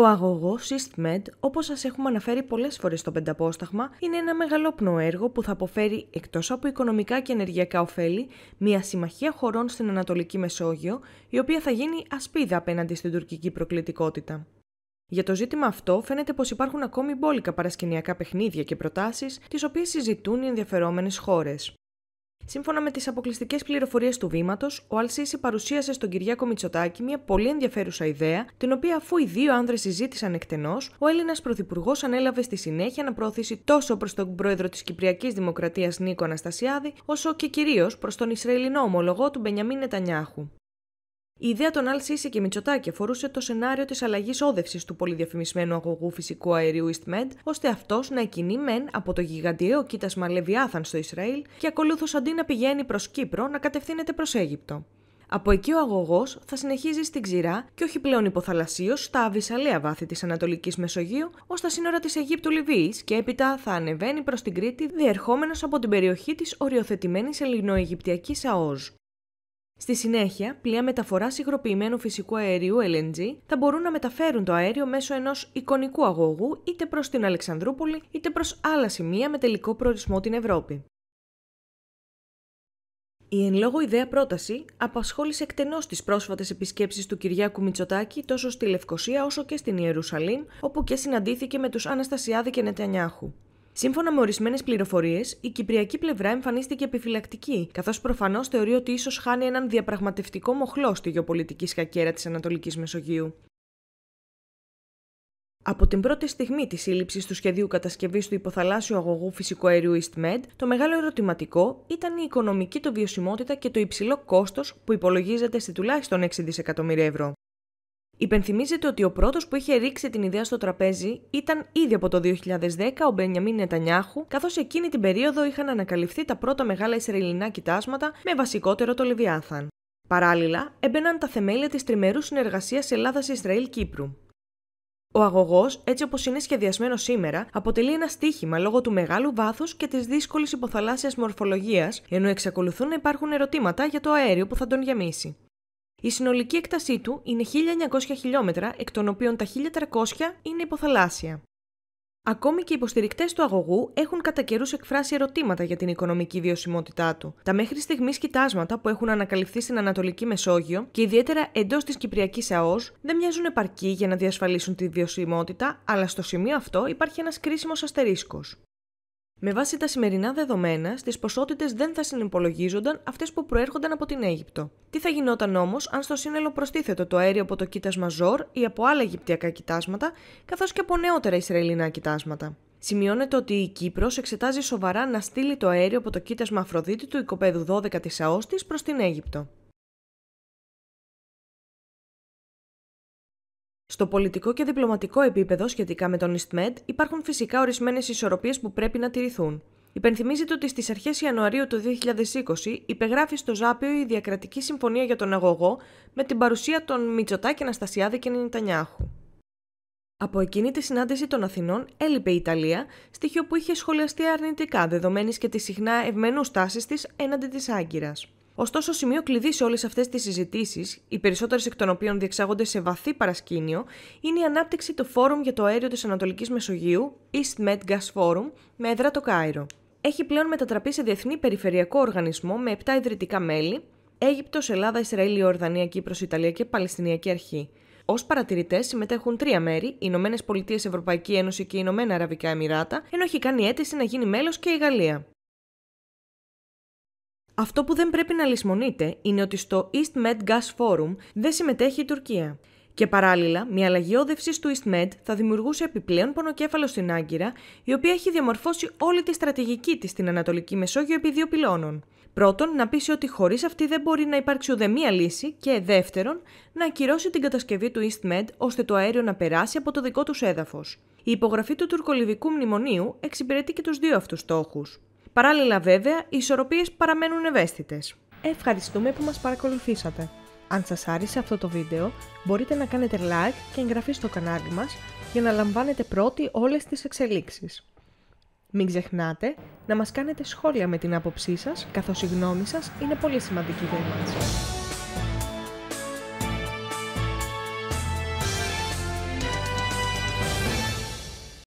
Ο αγωγός SystMed, όπως σας έχουμε αναφέρει πολλές φορές στο Πενταπόσταγμα, είναι ένα μεγαλόπνοο έργο που θα αποφέρει εκτός από οικονομικά και ενεργειακά ωφέλη, μια συμμαχία χωρών στην Ανατολική Μεσόγειο, η οποία θα γίνει ασπίδα απέναντι στην τουρκική προκλητικότητα. Για το ζήτημα αυτό, φαίνεται πως υπάρχουν ακόμη μπόλικα παρασκηνιακά παιχνίδια και προτάσεις, τις οποίες συζητούν οι ενδιαφερόμενες χώρες. Σύμφωνα με τις αποκλειστικές πληροφορίες του βήματος, ο Αλσίση παρουσίασε στον Κυριάκο Μητσοτάκη μια πολύ ενδιαφέρουσα ιδέα, την οποία αφού οι δύο άνδρες συζήτησαν εκτενώς, ο Έλληνας Πρωθυπουργός ανέλαβε στη συνέχεια να προωθήσει τόσο προς τον πρόεδρο της Κυπριακής Δημοκρατίας Νίκο Αναστασιάδη, όσο και κυρίως προς τον Ισραηλινό ομολογό του Μπενιαμίν Νετανιάχου. Η ιδέα των Αλσίση και Μητσοτάκη αφορούσε το σενάριο της αλλαγής όδευσης του πολυδιαφημισμένου αγωγού φυσικού αερίου EastMed, ώστε αυτός να εκκινεί μεν από το γιγαντιαίο κοίτασμα Λεβιάθαν στο Ισραήλ και ακολούθως αντί να πηγαίνει προς Κύπρο να κατευθύνεται προς Αίγυπτο. Από εκεί ο αγωγός θα συνεχίζει στην ξηρά και όχι πλέον υποθαλασσίως στα αβυσαλαία βάθη της Ανατολικής Μεσογείου ως τα σύνορα της Αιγύπτου Λιβύης και έπειτα θα ανεβαίνει προς την Κρήτη διερχόμενος από την περιοχή της οριοθετημένης Ελληνοαιγυπτιακής ΑΟΖ. Στη συνέχεια, πλοία μεταφοράς υγροποιημένου φυσικού αερίου LNG θα μπορούν να μεταφέρουν το αέριο μέσω ενός εικονικού αγωγού είτε προς την Αλεξανδρούπολη είτε προς άλλα σημεία με τελικό προορισμό την Ευρώπη. Η εν λόγω ιδέα πρόταση απασχόλησε εκτενώς τις πρόσφατες επισκέψεις του Κυριάκου Μητσοτάκη τόσο στη Λευκοσία όσο και στην Ιερουσαλήμ, όπου και συναντήθηκε με τους Αναστασιάδη και Νετανιάχου. Σύμφωνα με ορισμένες πληροφορίες, η κυπριακή πλευρά εμφανίστηκε επιφυλακτική, καθώς προφανώς θεωρεί ότι ίσως χάνει έναν διαπραγματευτικό μοχλό στη γεωπολιτική σκακέρα της Ανατολικής Μεσογείου. Από την πρώτη στιγμή της σύλληψης του σχεδίου κατασκευής του υποθαλάσσιου αγωγού φυσικού αερίου EastMed, το μεγάλο ερωτηματικό ήταν η οικονομική του βιωσιμότητα και το υψηλό κόστος που υπολογίζεται σε τουλάχιστον 6 δισεκατομμύρια ευρώ. Υπενθυμίζεται ότι ο πρώτος που είχε ρίξει την ιδέα στο τραπέζι ήταν ήδη από το 2010 ο Μπενιαμίν Νετανιάχου, καθώς εκείνη την περίοδο είχαν ανακαλυφθεί τα πρώτα μεγάλα Ισραηλινά κοιτάσματα με βασικότερο το Λιβιάθαν. Παράλληλα, έμπαιναν τα θεμέλια της τριμερούς συνεργασίας Ελλάδα-Ισραήλ-Κύπρου. Ο αγωγός, έτσι όπως είναι σχεδιασμένος σήμερα, αποτελεί ένα στίχημα λόγω του μεγάλου βάθους και της δύσκολης υποθαλάσσιας μορφολογίας, ενώ εξακολουθούν να υπάρχουν ερωτήματα για το αέριο που θα τον γεμίσει. Η συνολική έκτασή του είναι 1.900 χιλιόμετρα, εκ των οποίων τα 1300 είναι υποθαλάσσια. Ακόμη και οι υποστηρικτές του αγωγού έχουν κατά καιρούς εκφράσει ερωτήματα για την οικονομική βιωσιμότητά του. Τα μέχρι στιγμής κοιτάσματα που έχουν ανακαλυφθεί στην Ανατολική Μεσόγειο και ιδιαίτερα εντός της Κυπριακής ΑΟΣ δεν μοιάζουν επαρκή για να διασφαλίσουν τη βιωσιμότητα, αλλά στο σημείο αυτό υπάρχει ένας κρίσιμος αστερίσκος. Με βάση τα σημερινά δεδομένα, στις ποσότητες δεν θα συνυπολογίζονταν αυτές που προέρχονταν από την Αίγυπτο. Τι θα γινόταν όμως αν στο σύνολο προστίθετο το αέριο από το κοίτασμα Ζόρ ή από άλλα Αιγυπτιακά κοιτάσματα, καθώς και από νεότερα Ισραηλινά κοιτάσματα. Σημειώνεται ότι η Κύπρος εξετάζει σοβαρά να στείλει το αέριο από το κοίτασμα Αφροδίτη του οικοπαίδου 12 της ΑΟΣ προς την Αίγυπτο. Στο πολιτικό και διπλωματικό επίπεδο σχετικά με τον EastMed υπάρχουν φυσικά ορισμένες ισορροπίες που πρέπει να τηρηθούν. Υπενθυμίζεται ότι στις αρχές Ιανουαρίου του 2020 υπεγράφει στο Ζάπιο η Διακρατική Συμφωνία για τον Αγωγό με την παρουσία των Μιτσοτάκη, Αναστασιάδη και Νιτανιάχου. Από εκείνη τη συνάντηση των Αθηνών έλειπε η Ιταλία, στοιχείο που είχε σχολιαστεί αρνητικά δεδομένης και της συχνά ευμενούς τάσης της έναντι της Άγκυρας. Ωστόσο, σημείο κλειδί σε όλες αυτές τις συζητήσεις, οι περισσότερες εκ των οποίων διεξάγονται σε βαθύ παρασκήνιο, είναι η ανάπτυξη του Φόρουμ για το Αέριο της Ανατολικής Μεσογείου, East Med Gas Forum, με έδρα το Κάιρο. Έχει πλέον μετατραπεί σε διεθνή περιφερειακό οργανισμό με 7 ιδρυτικά μέλη, Αίγυπτος, Ελλάδα, Ισραήλ, Ιορδανία, Κύπρος, Ιταλία και Παλαιστινιακή Αρχή. Ως παρατηρητές συμμετέχουν τρία μέρη, οι Ηνωμένες Πολιτείες, Ευρωπαϊκή Ένωση και η Ηνωμένα Αραβικά ενώ έχει κάνει αίτηση να γίνει μέλος και η Γαλλία. Αυτό που δεν πρέπει να λησμονείτε είναι ότι στο East Med Gas Forum δεν συμμετέχει η Τουρκία. Και παράλληλα, μια αλλαγή όδευσης του EastMed θα δημιουργούσε επιπλέον πονοκέφαλο στην Άγκυρα, η οποία έχει διαμορφώσει όλη τη στρατηγική της στην Ανατολική Μεσόγειο επί δύο πυλώνων. Πρώτον, να πείσει ότι χωρίς αυτή δεν μπορεί να υπάρξει μία λύση, και δεύτερον, να ακυρώσει την κατασκευή του EastMed ώστε το αέριο να περάσει από το δικό τους έδαφος. Η υπογραφή του τουρκολιβικού μνημονίου εξυπηρετεί και τους δύο αυτούς στόχους. Παράλληλα βέβαια, οι ισορροπίες παραμένουν ευαίσθητες. Ευχαριστούμε που μας παρακολουθήσατε. Αν σας άρεσε αυτό το βίντεο, μπορείτε να κάνετε like και εγγραφή στο κανάλι μας για να λαμβάνετε πρώτοι όλες τις εξελίξεις. Μην ξεχνάτε να μας κάνετε σχόλια με την άποψή σας, καθώς η γνώμη σας είναι πολύ σημαντική για εμάς.